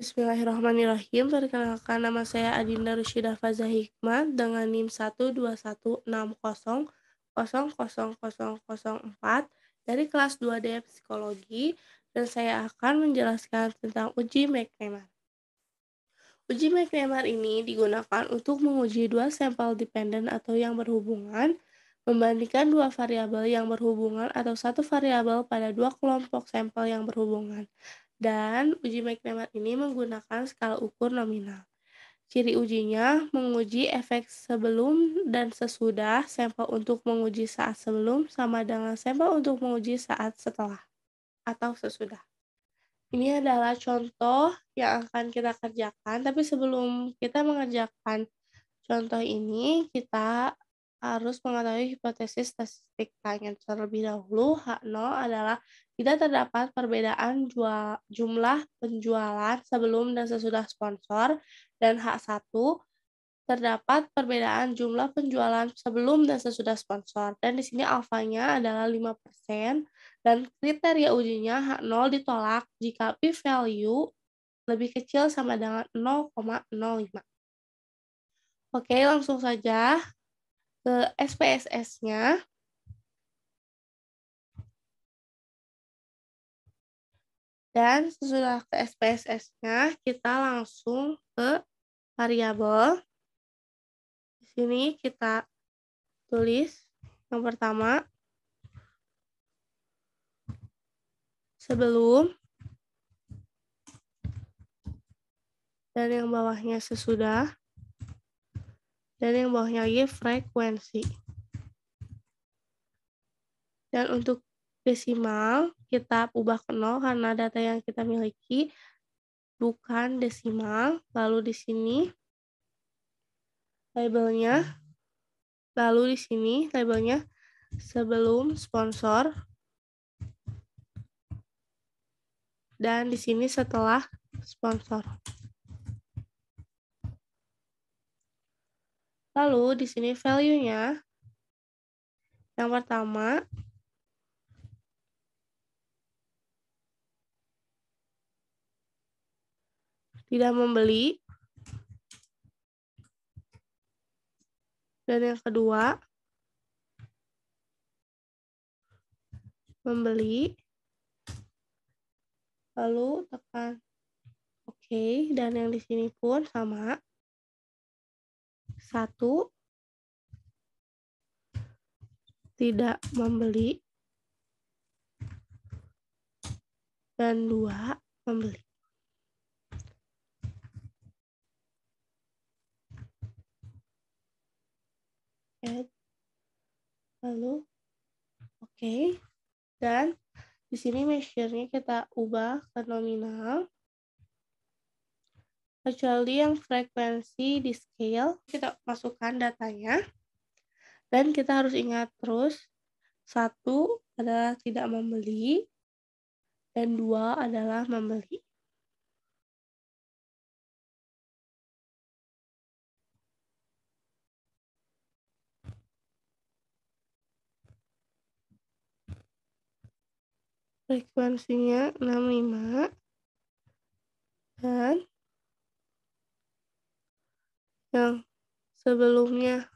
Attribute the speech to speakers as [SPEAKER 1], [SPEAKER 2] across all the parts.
[SPEAKER 1] Bismillahirrahmanirrahim. Perkenalkan nama saya Adinda Rusyidah Faza Hikmat dengan NIM 12160000004 dari kelas 2D Psikologi dan saya akan menjelaskan tentang uji McNamara. Uji McNamara ini digunakan untuk menguji dua sampel dependen atau yang berhubungan, membandingkan dua variabel yang berhubungan atau satu variabel pada dua kelompok sampel yang berhubungan dan uji McNamara ini menggunakan skala ukur nominal. Ciri ujinya menguji efek sebelum dan sesudah sampel untuk menguji saat sebelum sama dengan sampel untuk menguji saat setelah atau sesudah. Ini adalah contoh yang akan kita kerjakan, tapi sebelum kita mengerjakan contoh ini, kita harus mengetahui hipotesis statistik kalian terlebih dahulu. H0 adalah tidak terdapat perbedaan jual, jumlah penjualan sebelum dan sesudah sponsor dan H1 terdapat perbedaan jumlah penjualan sebelum dan sesudah sponsor. Dan di sini alfanya adalah 5% dan kriteria ujinya H0 ditolak jika p-value lebih kecil sama dengan 0,05. Oke, langsung
[SPEAKER 2] saja ke SPSS-nya. Dan sesudah ke SPSS-nya, kita langsung ke variabel.
[SPEAKER 1] Di sini kita tulis yang pertama sebelum dan yang bawahnya sesudah dan yang bawahnya lagi frekuensi. Dan untuk desimal kita ubah ke nol karena data yang kita miliki bukan desimal. Lalu di sini labelnya, lalu di sini labelnya sebelum sponsor. Dan di sini setelah sponsor. Lalu di sini value-nya yang pertama tidak membeli dan yang kedua membeli lalu tekan oke okay. dan yang di sini pun sama satu, tidak membeli. Dan dua, membeli.
[SPEAKER 2] Lalu, oke. Okay.
[SPEAKER 1] Dan di sini measure-nya kita ubah ke nominal kecuali yang frekuensi di scale. Kita masukkan datanya. Dan kita harus ingat terus, satu adalah
[SPEAKER 2] tidak membeli, dan dua adalah membeli. frekuensinya 65 dan yang sebelumnya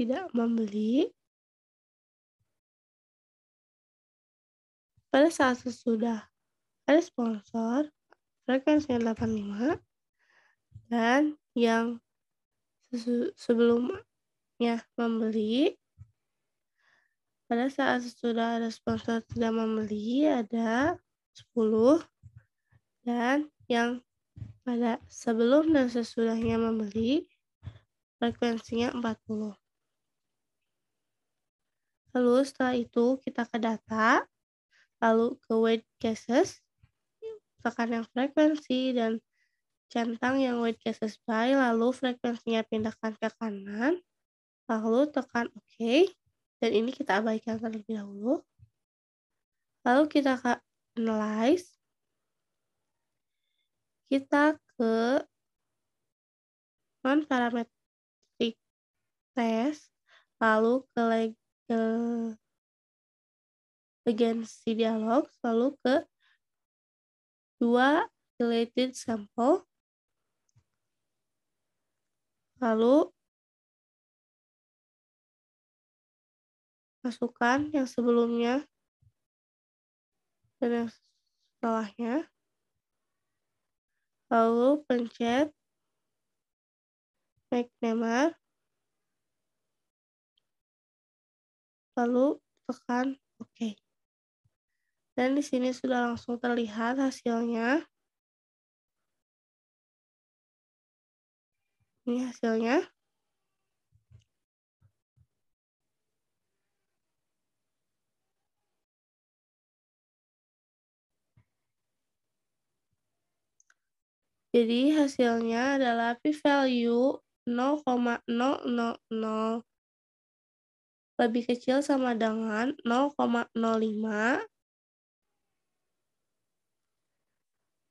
[SPEAKER 2] tidak membeli, pada saat sesudah ada sponsor frekuensi
[SPEAKER 1] 85 dan yang sebelumnya membeli pada saat sesudah ada sponsor tidak membeli ada 10 dan yang pada sebelum dan sesudahnya membeli frekuensinya 40. Lalu setelah itu kita ke data, lalu ke weight cases, tekan yang frekuensi dan centang yang weight cases by, lalu frekuensinya pindahkan ke kanan, lalu tekan OK, dan ini kita abaikan terlebih dahulu. Lalu kita ke analyze,
[SPEAKER 2] kita ke non parameter tes, lalu ke, leg, ke legensi dialog, lalu ke dua related sample, lalu masukkan yang sebelumnya dan yang setelahnya. Lalu pencet make number lalu tekan OK. Dan di sini sudah langsung terlihat hasilnya. Ini hasilnya.
[SPEAKER 1] Jadi hasilnya adalah p-value 0,000 lebih kecil sama dengan 0,05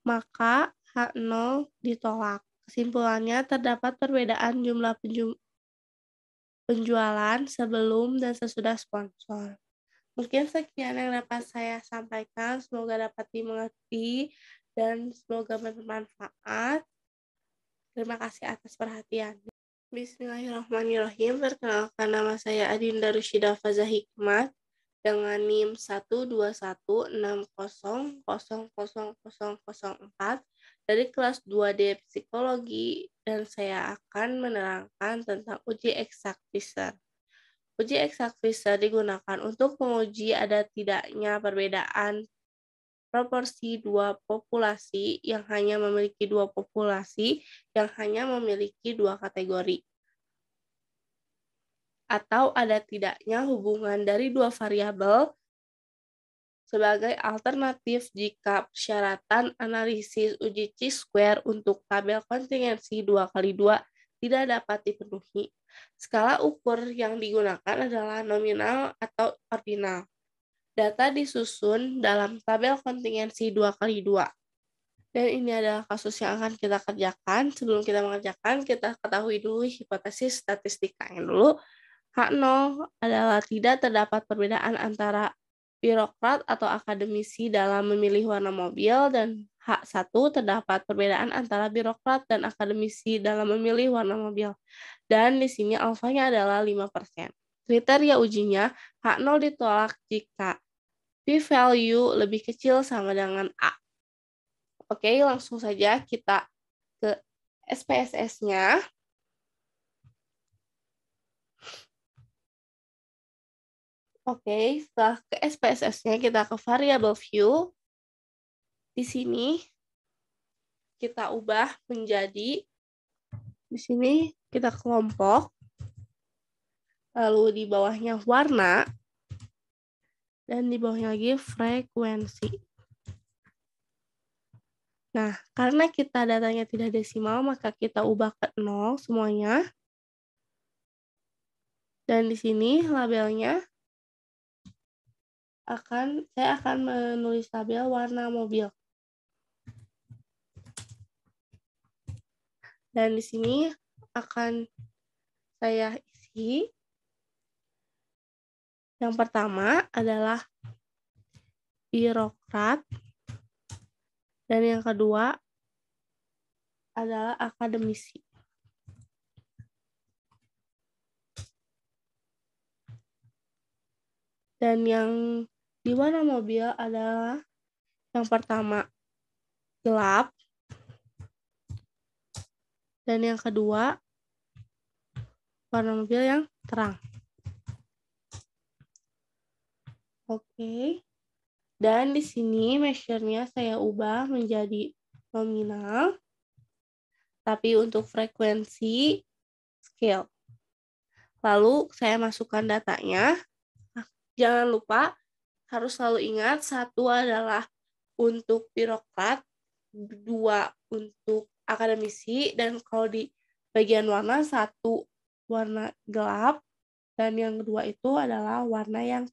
[SPEAKER 1] maka H0 ditolak. Kesimpulannya terdapat perbedaan jumlah penjualan sebelum dan sesudah sponsor. Mungkin sekian yang dapat saya sampaikan. Semoga dapat dimengerti dan semoga bermanfaat. Terima kasih atas perhatiannya. Bismillahirrahmanirrahim. Perkenalkan nama saya Adinda Rusyida Faza Hikmat dengan NIM 12160000004 dari kelas 2D Psikologi dan saya akan menerangkan tentang uji eksak Uji eksak digunakan untuk menguji ada tidaknya perbedaan proporsi dua populasi yang hanya memiliki dua populasi yang hanya memiliki dua kategori. Atau ada tidaknya hubungan dari dua variabel sebagai alternatif jika persyaratan analisis uji C-square untuk tabel kontingensi 2 kali 2 tidak dapat dipenuhi. Skala ukur yang digunakan adalah nominal atau ordinal. Data disusun dalam tabel kontingensi 2 kali 2 Dan ini adalah kasus yang akan kita kerjakan. Sebelum kita mengerjakan, kita ketahui dulu hipotesis statistika yang dulu. H0 adalah tidak terdapat perbedaan antara birokrat atau akademisi dalam memilih warna mobil dan H1 terdapat perbedaan antara birokrat dan akademisi dalam memilih warna mobil. Dan di sini alfanya adalah 5%. Kriteria ya ujinya, H0 ditolak jika p-value lebih kecil sama dengan A. Oke, langsung saja kita
[SPEAKER 2] ke SPSS-nya. Oke, setelah ke SPSS-nya kita ke variable view. Di sini kita
[SPEAKER 1] ubah menjadi di sini kita kelompok lalu di bawahnya warna, dan di bawahnya lagi frekuensi. Nah, karena kita datanya tidak desimal, maka kita ubah ke nol semuanya. Dan di sini labelnya akan saya akan menulis label warna mobil. Dan di sini akan saya isi yang pertama adalah birokrat dan yang kedua adalah akademisi. Dan yang di warna mobil adalah yang pertama gelap dan yang kedua warna mobil yang terang. Oke. Dan di sini measure-nya saya ubah menjadi nominal. Tapi untuk frekuensi scale. Lalu saya masukkan datanya. jangan lupa harus selalu ingat satu adalah untuk birokrat, dua untuk akademisi dan kalau di bagian warna satu warna gelap dan yang kedua itu adalah warna yang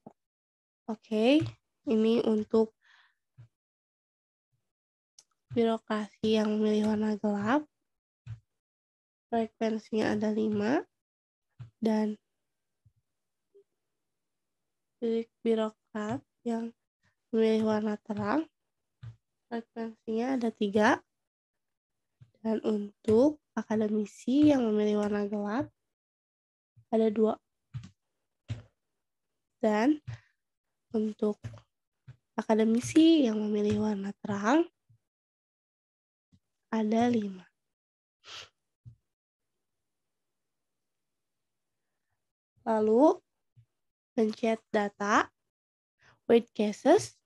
[SPEAKER 1] Oke,
[SPEAKER 2] ini untuk birokrasi yang memilih warna gelap. Frekuensinya ada 5
[SPEAKER 1] dan pilih birokrat yang memilih warna terang. Frekuensinya ada tiga, Dan untuk akademisi yang memilih warna gelap ada dua, Dan untuk
[SPEAKER 2] akademisi yang memilih warna terang ada lima.
[SPEAKER 1] Lalu, pencet data, weight cases,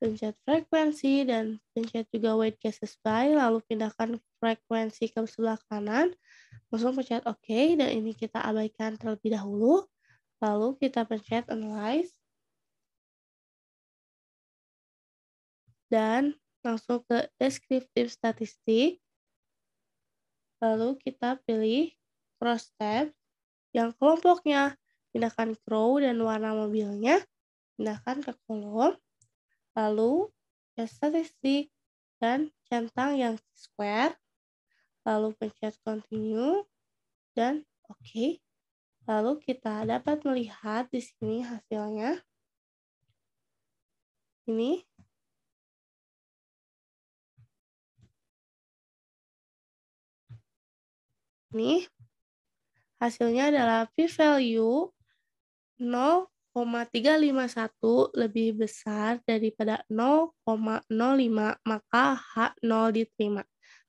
[SPEAKER 1] pencet frekuensi, dan pencet juga weight cases by, lalu pindahkan frekuensi ke sebelah kanan, langsung pencet OK, dan ini
[SPEAKER 2] kita abaikan terlebih dahulu. Lalu kita pencet Analyze. Dan langsung ke Descriptive Statistik. Lalu kita pilih Cross Tab
[SPEAKER 1] yang kelompoknya. Pindahkan row dan warna mobilnya. Pindahkan ke kolom. Lalu ke statistik dan centang yang square. Lalu pencet continue dan oke.
[SPEAKER 2] Okay. Lalu kita dapat melihat di sini hasilnya. Ini. Ini. Hasilnya adalah p-value 0,351
[SPEAKER 1] lebih besar daripada 0,05, maka H0 diterima.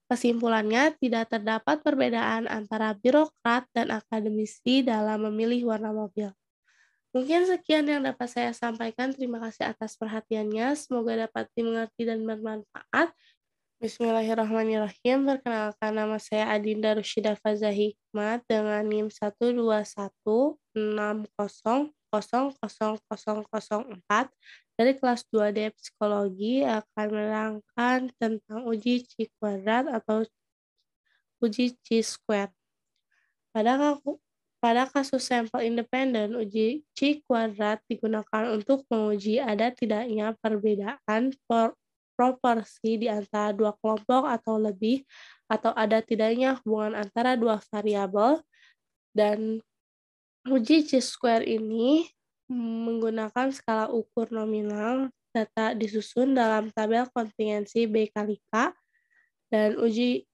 [SPEAKER 1] Kesimpulannya, tidak terdapat perbedaan antara birokrat dan akademisi dalam memilih warna mobil. Mungkin sekian yang dapat saya sampaikan. Terima kasih atas perhatiannya. Semoga dapat dimengerti dan bermanfaat. Bismillahirrahmanirrahim. Perkenalkan nama saya Adinda Rushida Faza Hikmat dengan NIM 121 dari kelas 2 D Psikologi akan menerangkan tentang uji C kuadrat atau uji C square. Pada, pada kasus sampel independen, uji C kuadrat digunakan untuk menguji ada tidaknya perbedaan per, proporsi di antara dua kelompok atau lebih, atau ada tidaknya hubungan antara dua variabel, dan uji C square ini menggunakan skala ukur nominal, data disusun dalam tabel kontingensi B kali K, dan uji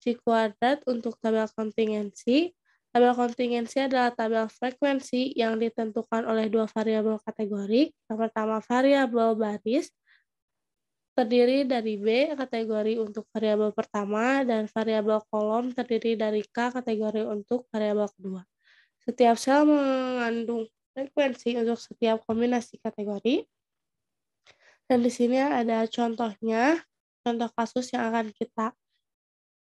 [SPEAKER 1] C kuadrat untuk tabel kontingensi. Tabel kontingensi adalah tabel frekuensi yang ditentukan oleh dua variabel kategori. Yang pertama variabel baris, terdiri dari B kategori untuk variabel pertama dan variabel kolom terdiri dari K kategori untuk variabel kedua. Setiap sel mengandung frekuensi untuk setiap kombinasi kategori. Dan di sini ada contohnya, contoh kasus
[SPEAKER 2] yang akan kita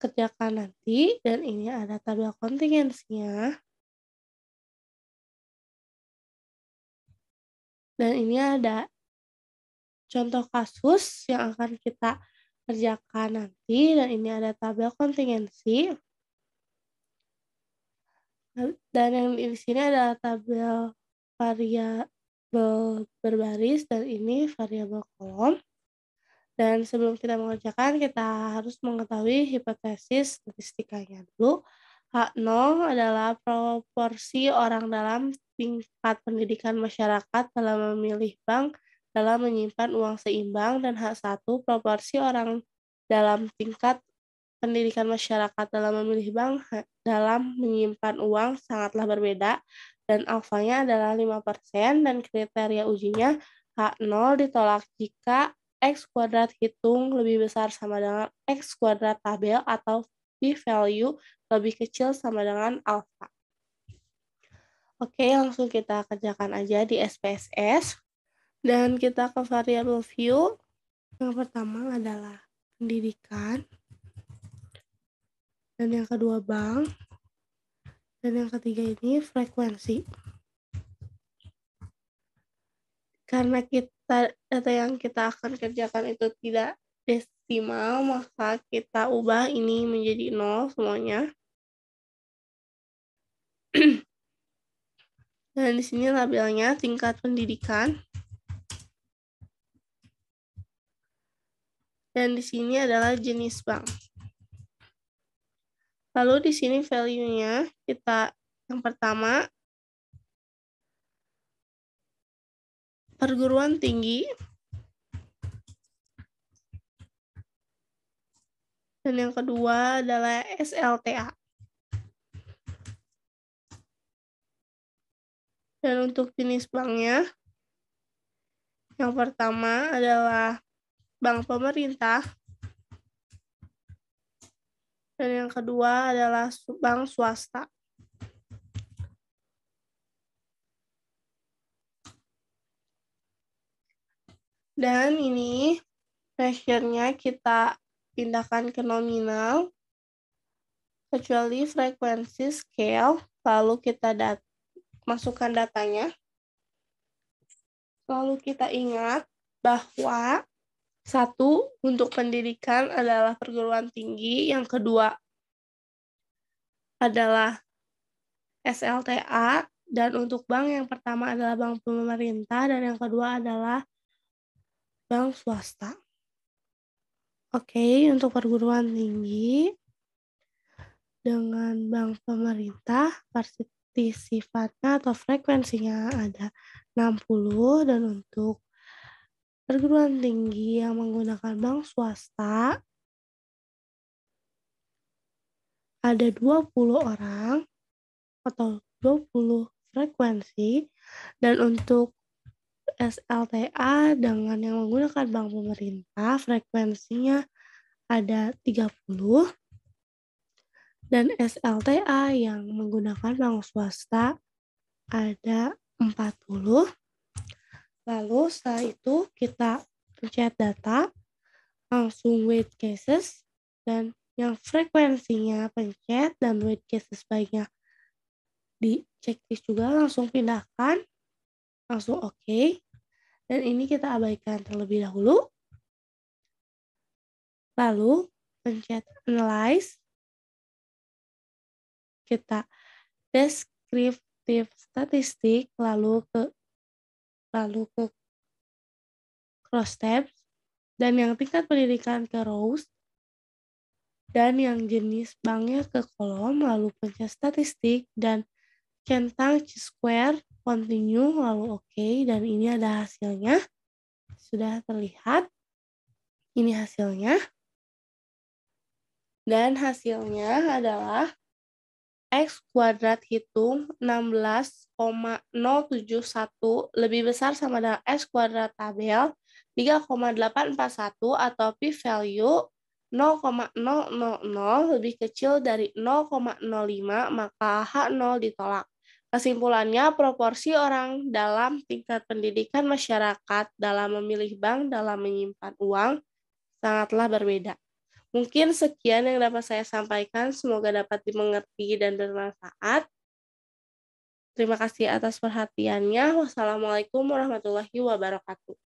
[SPEAKER 2] kerjakan nanti. Dan ini ada tabel kontingensinya. Dan ini ada contoh kasus yang akan kita
[SPEAKER 1] kerjakan nanti. Dan ini ada tabel kontingensi. Dan yang di sini adalah tabel variabel berbaris dan ini variabel kolom. Dan sebelum kita mengerjakan, kita harus mengetahui hipotesis statistikanya dulu. H0 adalah proporsi orang dalam tingkat pendidikan masyarakat dalam memilih bank dalam menyimpan uang seimbang dan H1 proporsi orang dalam tingkat pendidikan masyarakat dalam memilih bank dalam menyimpan uang sangatlah berbeda dan alfanya adalah 5% dan kriteria ujinya H0 ditolak jika X kuadrat hitung lebih besar sama dengan X kuadrat tabel atau p-value lebih kecil sama dengan alfa. Oke, langsung kita kerjakan aja di SPSS. Dan kita ke variable view. Yang pertama adalah pendidikan. Dan yang kedua bank. Dan yang ketiga ini frekuensi. Karena kita data yang kita akan kerjakan itu tidak desimal, maka kita ubah ini menjadi nol semuanya. Dan di sini labelnya tingkat pendidikan. Dan di sini adalah jenis bank. Lalu di sini value-nya
[SPEAKER 2] kita yang pertama perguruan tinggi
[SPEAKER 1] dan yang kedua adalah SLTA. Dan untuk jenis banknya, yang pertama adalah bank pemerintah, dan yang kedua adalah bank swasta. Dan ini pressure-nya kita pindahkan ke nominal, kecuali frekuensi scale, lalu kita dat masukkan datanya. Lalu kita ingat bahwa satu, untuk pendidikan adalah perguruan tinggi. Yang kedua adalah SLTA. Dan untuk bank yang pertama adalah bank pemerintah dan yang kedua adalah bank swasta. Oke, untuk perguruan tinggi dengan bank pemerintah sifatnya atau frekuensinya ada 60 dan untuk perguruan tinggi yang menggunakan bank swasta
[SPEAKER 2] ada 20 orang atau 20 frekuensi dan untuk
[SPEAKER 1] SLTA dengan yang menggunakan bank pemerintah frekuensinya ada 30 dan SLTA yang menggunakan bank swasta ada 40 Lalu setelah itu kita pencet data, langsung wait cases, dan yang frekuensinya pencet dan wait cases baiknya di checklist juga langsung pindahkan, langsung oke. Okay.
[SPEAKER 2] Dan ini kita abaikan terlebih dahulu. Lalu pencet analyze. Kita descriptive statistik lalu ke lalu
[SPEAKER 1] ke cross tabs, dan yang tingkat pendidikan ke rows, dan yang jenis banknya ke kolom, lalu pencet statistik, dan centang C-square, continue, lalu oke, okay, dan ini ada
[SPEAKER 2] hasilnya. Sudah terlihat, ini hasilnya. Dan hasilnya adalah X
[SPEAKER 1] kuadrat hitung 16,071 lebih besar sama dengan X kuadrat tabel 3,841 atau p-value 0,000 lebih kecil dari 0,05 maka H0 ditolak. Kesimpulannya, proporsi orang dalam tingkat pendidikan masyarakat dalam memilih bank dalam menyimpan uang sangatlah berbeda. Mungkin sekian yang dapat saya sampaikan. Semoga dapat dimengerti dan bermanfaat.
[SPEAKER 2] Terima kasih atas perhatiannya. Wassalamualaikum warahmatullahi wabarakatuh.